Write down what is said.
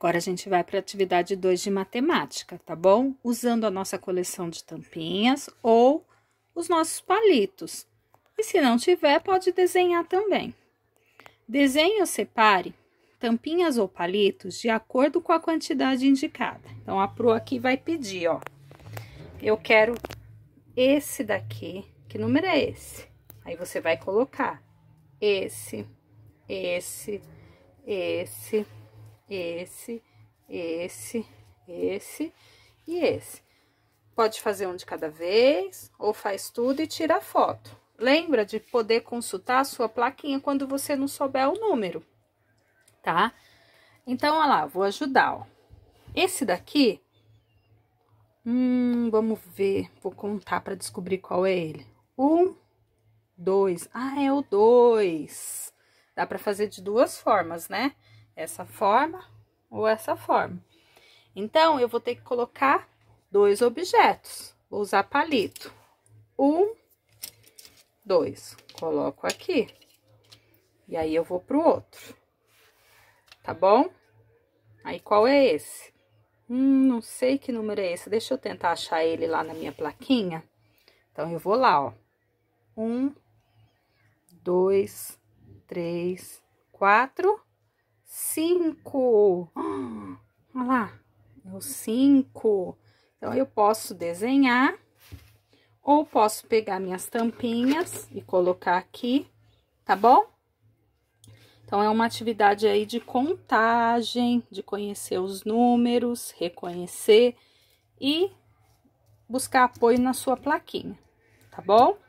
Agora a gente vai para a atividade 2 de matemática, tá bom? Usando a nossa coleção de tampinhas ou os nossos palitos. E se não tiver, pode desenhar também. Desenhe ou separe tampinhas ou palitos de acordo com a quantidade indicada. Então, a pro aqui vai pedir, ó. Eu quero esse daqui. Que número é esse? Aí, você vai colocar esse, esse, esse, esse, esse, esse e esse. Pode fazer um de cada vez, ou faz tudo e tira a foto. Lembra de poder consultar a sua plaquinha quando você não souber o número, tá? Então, olha lá, vou ajudar, ó. Esse daqui, hum, vamos ver, vou contar para descobrir qual é ele. Um, dois, ah, é o dois. Dá para fazer de duas formas, né? essa forma ou essa forma. Então, eu vou ter que colocar dois objetos. Vou usar palito. Um, dois. Coloco aqui. E aí, eu vou pro outro. Tá bom? Aí, qual é esse? Hum, não sei que número é esse. Deixa eu tentar achar ele lá na minha plaquinha. Então, eu vou lá, ó. Um, dois, três, quatro cinco. Olha lá, é o cinco. Então, eu posso desenhar, ou posso pegar minhas tampinhas e colocar aqui, tá bom? Então, é uma atividade aí de contagem, de conhecer os números, reconhecer e buscar apoio na sua plaquinha, tá bom?